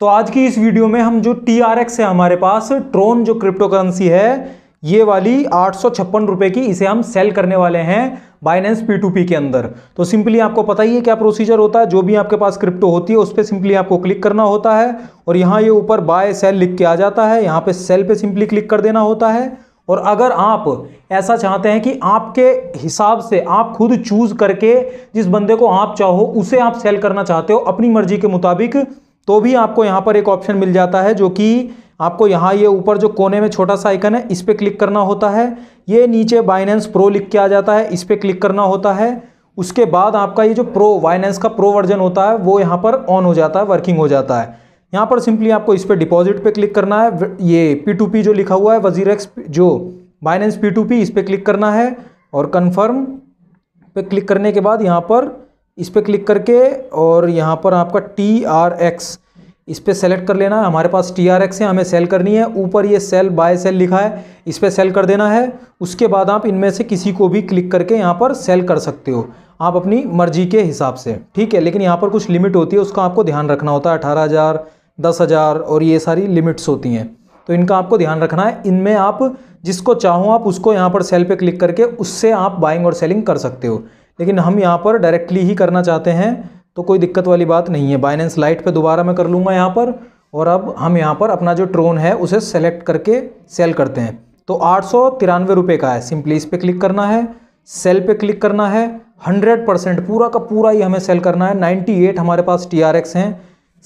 तो आज की इस वीडियो में हम जो टी आर एक्स है हमारे पास ट्रोन जो क्रिप्टो करेंसी है ये वाली आठ सौ रुपए की इसे हम सेल करने वाले हैं बाइनेंस पी टू पी के अंदर तो सिंपली आपको पता ही है क्या प्रोसीजर होता है जो भी आपके पास क्रिप्टो होती है उस पर सिंपली आपको क्लिक करना होता है और यहाँ ये ऊपर बाय सेल लिख के आ जाता है यहाँ पे सेल पे सिंपली क्लिक कर देना होता है और अगर आप ऐसा चाहते हैं कि आपके हिसाब से आप खुद चूज़ करके जिस बंदे को आप चाहो उसे आप सेल करना चाहते हो अपनी मर्जी के मुताबिक तो भी आपको यहाँ पर एक ऑप्शन मिल जाता है जो कि आपको यहाँ ये ऊपर जो कोने में छोटा सा आइकन है इस पर क्लिक करना होता है ये नीचे बाइनेंस प्रो लिख के आ जाता है इस पर क्लिक करना होता है उसके बाद आपका ये जो प्रो वाइनेंस का प्रो वर्जन होता है वो यहाँ पर ऑन हो जाता है वर्किंग हो जाता है यहाँ पर सिंपली आपको इस पर डिपॉजिट पे क्लिक करना है ये पी जो लिखा हुआ है एक्स जो बाइनेंस पी इस पर क्लिक करना है और कन्फर्म पे क्लिक करने के बाद यहाँ पर इस पर क्लिक करके और यहाँ पर आपका टी आर एक्स इस पर सेलेक्ट कर लेना है हमारे पास टी आर एक्स है हमें सेल करनी है ऊपर ये सेल बाय सेल लिखा है इस पर सेल कर देना है उसके बाद आप इनमें से किसी को भी क्लिक करके यहाँ पर सेल कर सकते हो आप अपनी मर्जी के हिसाब से ठीक है लेकिन यहाँ पर कुछ लिमिट होती है उसका आपको ध्यान रखना होता है अठारह हज़ार दस हज़ार और ये सारी लिमिट्स होती हैं तो इनका आपको ध्यान रखना है इनमें आप जिसको चाहो आप उसको यहाँ पर सेल पे क्लिक करके उससे आप बाइंग और सेलिंग कर सकते हो लेकिन हम यहाँ पर डायरेक्टली ही करना चाहते हैं तो कोई दिक्कत वाली बात नहीं है बाइनेंस लाइट पे दोबारा मैं कर लूँगा यहाँ पर और अब हम यहाँ पर अपना जो ट्रोन है उसे सेलेक्ट करके सेल करते हैं तो आठ सौ तिरानवे रुपये का है सिंपली इस पर क्लिक करना है सेल पे क्लिक करना है हंड्रेड परसेंट पूरा का पूरा ही हमें सेल करना है नाइन्टी एट हमारे पास टी आर एक्स हैं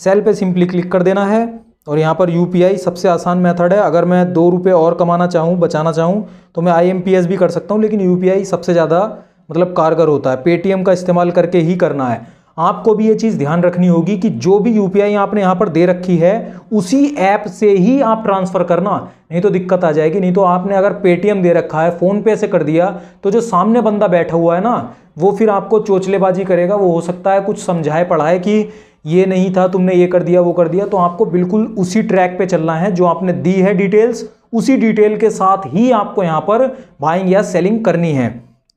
सेल पे सिंपली क्लिक कर देना है और यहाँ पर यू सबसे आसान मेथड है अगर मैं दो रुपये और कमाना चाहूँ बचाना चाहूँ तो मैं आई भी कर सकता हूँ लेकिन यू सबसे ज़्यादा मतलब कारगर होता है पेटीएम का इस्तेमाल करके ही करना है आपको भी ये चीज़ ध्यान रखनी होगी कि जो भी यू आपने यहाँ पर दे रखी है उसी ऐप से ही आप ट्रांसफ़र करना नहीं तो दिक्कत आ जाएगी नहीं तो आपने अगर पेटीएम दे रखा है फ़ोनपे से कर दिया तो जो सामने बंदा बैठा हुआ है ना वो फिर आपको चोचलेबाजी करेगा वो हो सकता है कुछ समझाए पढ़ाए कि ये नहीं था तुमने ये कर दिया वो कर दिया तो आपको बिल्कुल उसी ट्रैक पे चलना है जो आपने दी है डिटेल्स उसी डिटेल के साथ ही आपको यहाँ पर बाइंग या सेलिंग करनी है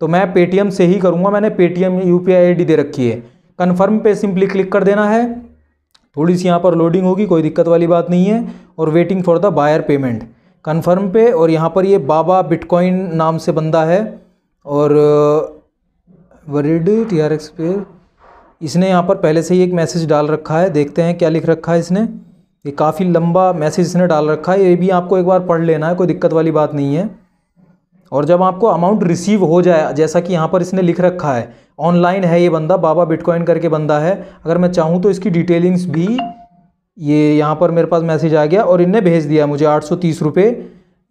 तो मैं पेटीएम से ही करूँगा मैंने पेटीएम यू पी आई दे रखी है कन्फर्म पे सिंपली क्लिक कर देना है थोड़ी सी यहाँ पर लोडिंग होगी कोई दिक्कत वाली बात नहीं है और waiting for the buyer payment confirm पे और यहाँ पर ये बाबा बिटकॉइन नाम से बंदा है और वरिड टी आर एक्स पे इसने यहाँ पर पहले से ही एक मैसेज डाल रखा है देखते हैं क्या लिख रखा है इसने ये काफ़ी लंबा मैसेज इसने डाल रखा है ये भी आपको एक बार पढ़ लेना है कोई दिक्कत वाली बात नहीं है और जब आपको अमाउंट रिसीव हो जाए जैसा कि यहाँ पर इसने लिख रखा है ऑनलाइन है ये बंदा बाबा बिटकॉइन करके बंदा है अगर मैं चाहूँ तो इसकी डिटेलिंग्स भी ये यहाँ पर मेरे पास मैसेज आ गया और इनने भेज दिया मुझे आठ सौ तीस रुपये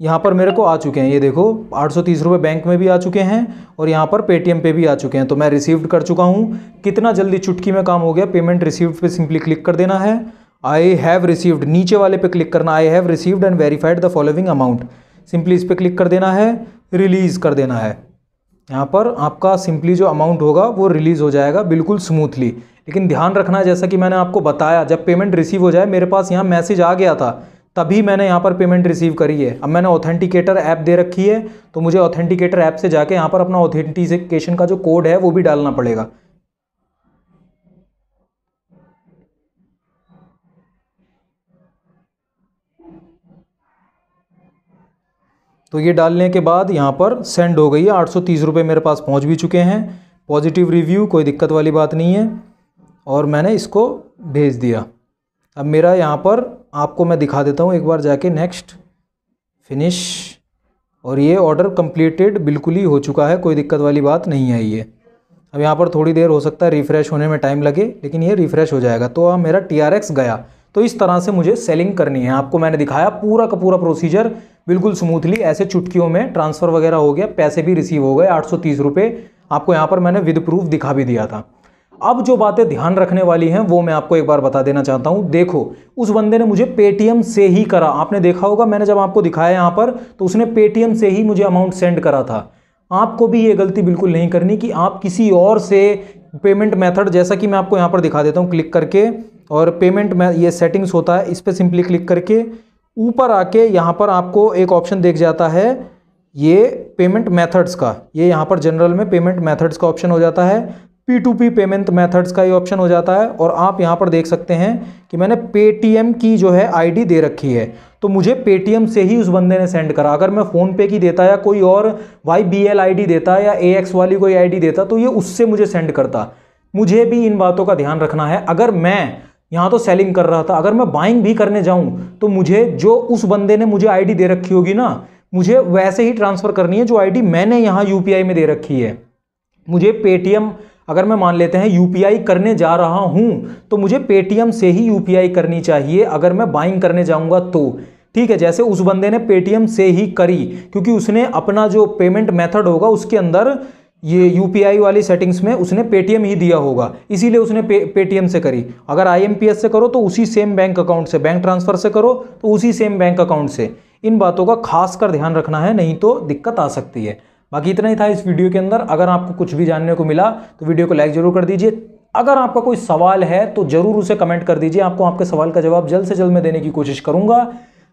यहाँ पर मेरे को आ चुके हैं ये देखो आठ सौ तीस रुपये बैंक में भी आ चुके हैं और यहाँ पर पेटीएम पे भी आ चुके हैं तो मैं रिसीव्ड कर चुका हूँ कितना जल्दी चुटकी में काम हो गया पेमेंट रिसीव्ड पे सिंपली क्लिक कर देना है आई हैव रिसीव्ड नीचे वाले पे क्लिक करना I have received and verified the following amount simply इस पर क्लिक कर देना है रिलीज़ कर देना है यहाँ पर आपका सिंपली जो अमाउंट होगा वो रिलीज़ हो जाएगा बिल्कुल स्मूथली लेकिन ध्यान रखना है जैसा कि मैंने आपको बताया जब पेमेंट रिसीव हो जाए मेरे पास यहाँ मैसेज आ गया था तभी मैंने यहाँ पर पेमेंट रिसीव करी है अब मैंने ऑथेंटिकेटर ऐप दे रखी है तो मुझे ऑथेंटिकेटर ऐप से जाके यहाँ पर अपना ऑथेंटिकेशन का जो कोड है वो भी डालना पड़ेगा तो ये डालने के बाद यहाँ पर सेंड हो गई है आठ रुपए मेरे पास पहुँच भी चुके हैं पॉजिटिव रिव्यू कोई दिक्कत वाली बात नहीं है और मैंने इसको भेज दिया अब मेरा यहाँ पर आपको मैं दिखा देता हूँ एक बार जाके नेक्स्ट फिनिश और ये ऑर्डर कम्प्लीटेड बिल्कुल ही हो चुका है कोई दिक्कत वाली बात नहीं है ये अब यहाँ पर थोड़ी देर हो सकता है रिफ़्रेश होने में टाइम लगे लेकिन ये रिफ़्रेश हो जाएगा तो अब मेरा टी गया तो इस तरह से मुझे सेलिंग करनी है आपको मैंने दिखाया पूरा का पूरा प्रोसीजर बिल्कुल स्मूथली ऐसे चुटकियों में ट्रांसफ़र वगैरह हो गया पैसे भी रिसीव हो गए आठ सौ आपको यहाँ पर मैंने विद प्रूफ दिखा भी दिया था अब जो बातें ध्यान रखने वाली हैं वो मैं आपको एक बार बता देना चाहता हूँ देखो उस बंदे ने मुझे पेटीएम से ही करा आपने देखा होगा मैंने जब आपको दिखाया यहाँ पर तो उसने पेटीएम से ही मुझे अमाउंट सेंड करा था आपको भी ये गलती बिल्कुल नहीं करनी कि आप किसी और से पेमेंट मेथड जैसा कि मैं आपको यहाँ पर दिखा देता हूँ क्लिक करके और पेमेंट में ये सेटिंग्स होता है इस पर सिंपली क्लिक करके ऊपर आके यहाँ पर आपको एक ऑप्शन देख जाता है ये पेमेंट मेथड्स का ये यहाँ पर जनरल में पेमेंट मेथड्स का ऑप्शन हो जाता है P two P payment methods का ये ऑप्शन हो जाता है और आप यहाँ पर देख सकते हैं कि मैंने पेटीएम की जो है आईडी दे रखी है तो मुझे पेटीएम से ही उस बंदे ने सेंड करा अगर मैं फ़ोनपे की देता या कोई और वाई बी एल आई देता या ए एक्स वाली कोई डी देता तो ये उससे मुझे सेंड करता मुझे भी इन बातों का ध्यान रखना है अगर मैं यहाँ तो सेलिंग कर रहा था अगर मैं बाइंग भी करने जाऊँ तो मुझे जो उस बंदे ने मुझे आईडी दे रखी होगी ना मुझे वैसे ही ट्रांसफ़र करनी है जो आईडी मैंने यहाँ यूपीआई में दे रखी है मुझे पेटीएम अगर मैं मान लेते हैं यूपीआई करने जा रहा हूँ तो मुझे पेटीएम से ही यूपीआई करनी चाहिए अगर मैं बाइंग करने जाऊँगा तो ठीक है जैसे उस बंदे ने पेटीएम से ही करी क्योंकि उसने अपना जो पेमेंट मेथड होगा उसके अंदर ये यूपीआई वाली सेटिंग्स में उसने पेटीएम ही दिया होगा इसीलिए उसने पे पेटीएम से करी अगर आईएमपीएस से करो तो उसी सेम बैंक अकाउंट से बैंक ट्रांसफ़र से करो तो उसी सेम बैंक अकाउंट से इन बातों का खास कर ध्यान रखना है नहीं तो दिक्कत आ सकती है बाकी इतना ही था इस वीडियो के अंदर अगर आपको कुछ भी जानने को मिला तो वीडियो को लाइक ज़रूर कर दीजिए अगर आपका कोई सवाल है तो ज़रूर उसे कमेंट कर दीजिए आपको आपके सवाल का जवाब जल्द से जल्द मैं देने की कोशिश करूँगा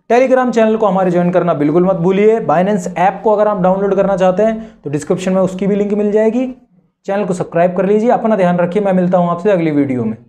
टेलीग्राम चैनल को हमारे ज्वाइन करना बिल्कुल मत भूलिए बाइनेंस ऐप को अगर आप डाउनलोड करना चाहते हैं तो डिस्क्रिप्शन में उसकी भी लिंक मिल जाएगी चैनल को सब्सक्राइब कर लीजिए अपना ध्यान रखिए मैं मिलता हूँ आपसे अगली वीडियो में